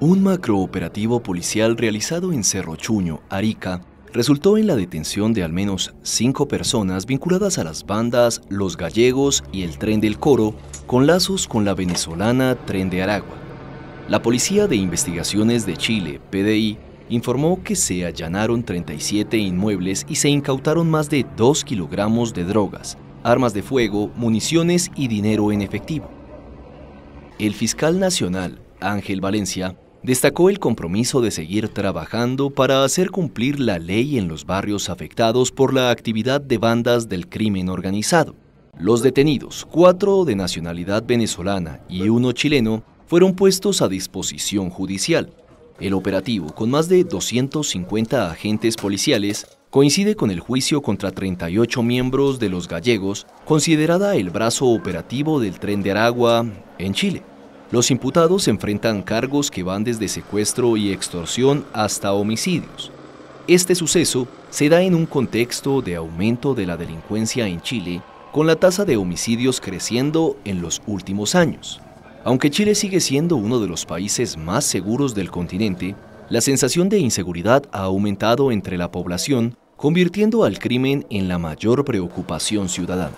Un macrooperativo policial realizado en Cerro Chuño, Arica, resultó en la detención de al menos cinco personas vinculadas a las bandas Los Gallegos y el Tren del Coro, con lazos con la venezolana Tren de Aragua. La Policía de Investigaciones de Chile, PDI, informó que se allanaron 37 inmuebles y se incautaron más de 2 kilogramos de drogas, armas de fuego, municiones y dinero en efectivo. El fiscal nacional, Ángel Valencia, Destacó el compromiso de seguir trabajando para hacer cumplir la ley en los barrios afectados por la actividad de bandas del crimen organizado. Los detenidos, cuatro de nacionalidad venezolana y uno chileno, fueron puestos a disposición judicial. El operativo, con más de 250 agentes policiales, coincide con el juicio contra 38 miembros de los gallegos, considerada el brazo operativo del tren de Aragua en Chile. Los imputados enfrentan cargos que van desde secuestro y extorsión hasta homicidios. Este suceso se da en un contexto de aumento de la delincuencia en Chile, con la tasa de homicidios creciendo en los últimos años. Aunque Chile sigue siendo uno de los países más seguros del continente, la sensación de inseguridad ha aumentado entre la población, convirtiendo al crimen en la mayor preocupación ciudadana.